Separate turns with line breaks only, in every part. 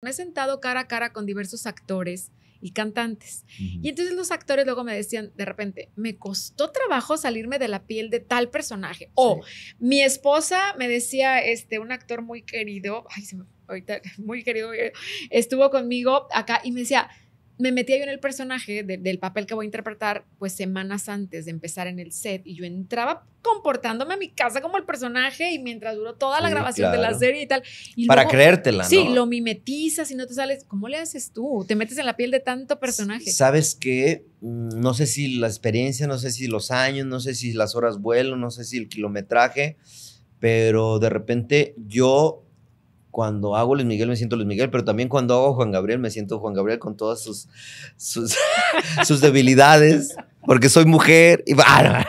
Me he sentado cara a cara con diversos actores y cantantes. Y entonces los actores luego me decían de repente, me costó trabajo salirme de la piel de tal personaje. O mi esposa me decía, este, un actor muy querido, ahorita muy querido, estuvo conmigo acá y me decía, me metía yo en el personaje del papel que voy a interpretar, pues semanas antes de empezar en el set, y yo entraba comportándome a mi casa como el personaje, y mientras duró toda la grabación de la serie y tal. Para creértela, ¿no? Sí, lo mimetizas y no te sales. ¿Cómo le haces tú? Te metes en la piel de tanto personaje.
¿Sabes que mm, No sé si la experiencia, no sé si los años, no sé si las horas vuelo, no sé si el kilometraje, pero de repente yo cuando hago Luis Miguel me siento Luis Miguel, pero también cuando hago Juan Gabriel me siento Juan Gabriel con todas sus, sus, debilidades, porque soy mujer. Y, va.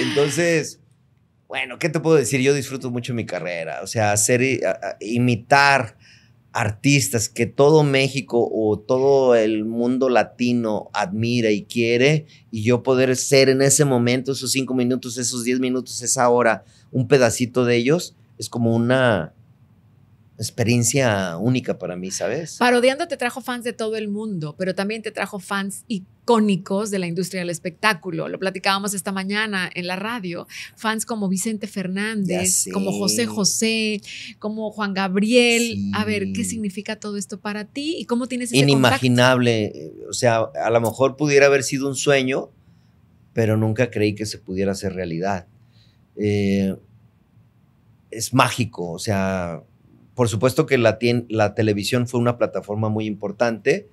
Entonces, bueno, ¿qué te puedo decir? Yo disfruto mucho mi carrera, o sea, hacer, imitar artistas que todo México o todo el mundo latino admira y quiere, y yo poder ser en ese momento, esos cinco minutos, esos diez minutos, esa hora, un pedacito de ellos, es como una experiencia única para mí, ¿sabes?
Parodiando te trajo fans de todo el mundo, pero también te trajo fans icónicos de la industria del espectáculo. Lo platicábamos esta mañana en la radio. Fans como Vicente Fernández, como José José, como Juan Gabriel. A ver, ¿qué significa todo esto para ti y cómo tienes ese
Inimaginable. Eh, o sea, a lo mejor pudiera haber sido un sueño, pero nunca creí que se pudiera hacer realidad. Eh, es mágico, o sea, por supuesto que la, la televisión fue una plataforma muy importante,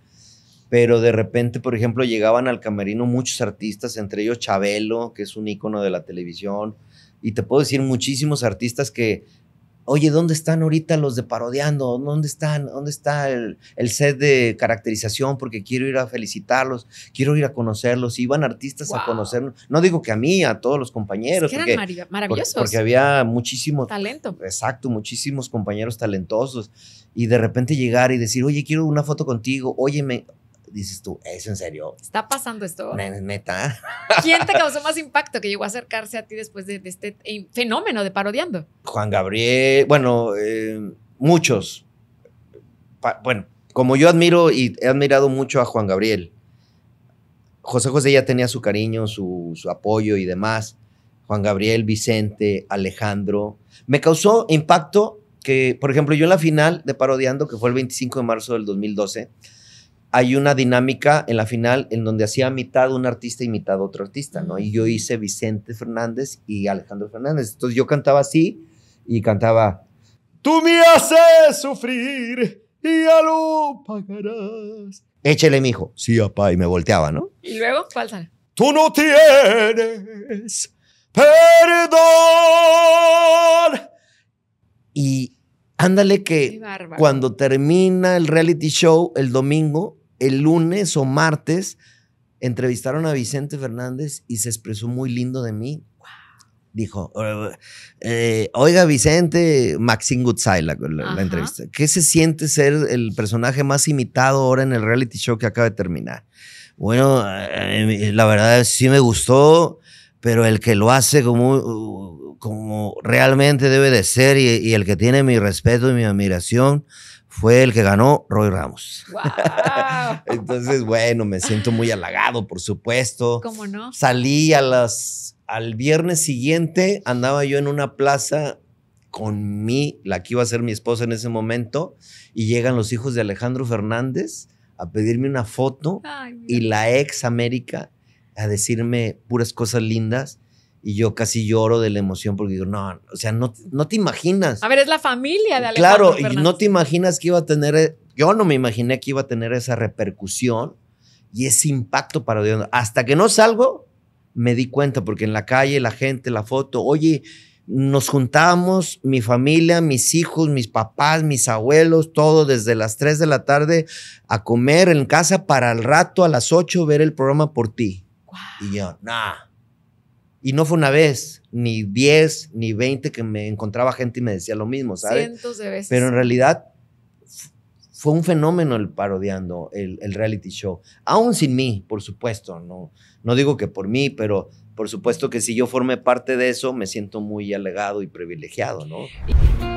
pero de repente, por ejemplo, llegaban al camerino muchos artistas, entre ellos Chabelo, que es un ícono de la televisión, y te puedo decir muchísimos artistas que oye, ¿dónde están ahorita los de parodiando? ¿Dónde están? ¿Dónde está el, set de caracterización? Porque quiero ir a felicitarlos, quiero ir a conocerlos. Iban artistas a conocernos. No digo que a mí, a todos los compañeros. Es que eran
maravillosos. porque
había muchísimos. Talento. Exacto, muchísimos compañeros talentosos. Y de repente llegar y decir, oye, quiero una foto contigo. Oye, me, dices tú, ¿es en serio? ¿Está
pasando esto?
Neta.
¿Quién te causó más impacto que llegó a acercarse a ti después de, este eh, fenómeno de parodiando?
Juan Gabriel, bueno, eh, muchos. bueno, como yo admiro y he admirado mucho a Juan Gabriel, José José ya tenía su cariño, su, su apoyo y demás. Juan Gabriel, Vicente, Alejandro. Me causó impacto que, por ejemplo, yo en la final de Parodiando, que fue el 25 de marzo del 2012, hay una dinámica en la final en donde hacía mitad un artista y mitad otro artista, ¿no? Y yo hice Vicente Fernández y Alejandro Fernández. Entonces yo cantaba así y cantaba, tú me haces sufrir
y ya lo pagarás.
Échele, mijo. Sí, apá, Y me volteaba, ¿no?
Y luego, faltan.
Tú no tienes perdón. Y ándale que cuando termina el reality show el domingo, el lunes o martes entrevistaron a Vicente Fernández y se expresó muy lindo de mí. Dijo, eh, eh, oiga Vicente, Maxine Goodside, la, entrevista. ¿Qué se siente ser el personaje más imitado ahora en el reality show que acaba de terminar? Bueno, eh, la verdad sí me gustó pero el que lo hace como, como realmente debe de ser y, el que tiene mi respeto y mi admiración fue el que ganó Roy Ramos. Entonces, bueno, me siento muy halagado, por supuesto. ¿Cómo no? Salí al viernes siguiente, andaba yo en una plaza con mi, la que iba a ser mi esposa en ese momento, y llegan los hijos de Alejandro Fernández a pedirme una foto y la ex América a decirme puras cosas lindas y yo casi lloro de la emoción porque digo, no, o sea, no, no te imaginas. A
ver, es la familia de Alejandro Claro, y no
te imaginas que iba a tener, eh, yo no me imaginé que iba a tener esa repercusión y ese impacto para Dios. Hasta que no salgo, me di cuenta, porque en la calle la gente, la foto, oye, nos juntamos, mi familia, mis hijos, mis papás, mis abuelos, todo desde las 3 de la tarde a comer en casa para al rato a las 8 ver el programa por ti. Y yo, nah. Y no fue una vez, ni 10, ni 20 que me encontraba gente y me decía lo mismo, ¿sabes? Cientos de veces. Pero en realidad fue un fenómeno el parodiando, el, reality show. Aún sin mí, por supuesto, no, no digo que por mí, pero por supuesto que si yo formé parte de eso, me siento muy alegado y privilegiado, ¿no?